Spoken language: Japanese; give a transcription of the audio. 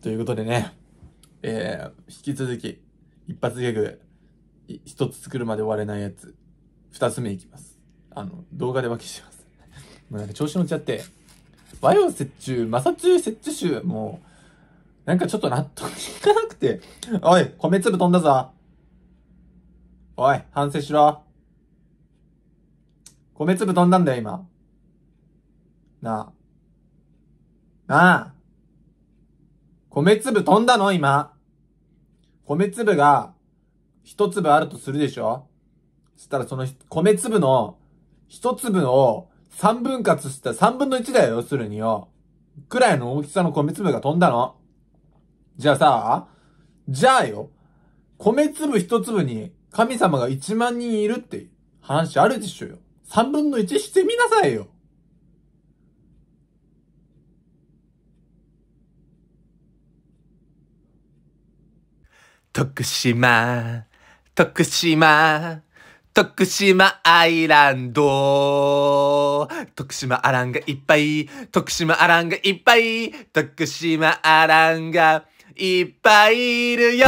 ということでね、えー、引き続き、一発ギャグ、一つ作るまで終われないやつ、二つ目いきます。あの、動画で分けします。もうなんか調子乗っちゃって、和洋折衷、マサチューセもう、なんかちょっと納得いかなくて、おい、米粒飛んだぞおい、反省しろ米粒飛んだんだよ、今。なあ。なあ米粒飛んだの今。米粒が、一粒あるとするでしょそしたらその米粒の、一粒を三分割したら三分の一だよ、要するによ。くらいの大きさの米粒が飛んだの。じゃあさ、じゃあよ、米粒一粒に神様が一万人いるって話あるでしょよ。三分の一してみなさいよ。徳島、徳島、徳島アイランド。徳島アランがいっぱい。徳島アランがいっぱい。徳島アランがいっぱいいるよ。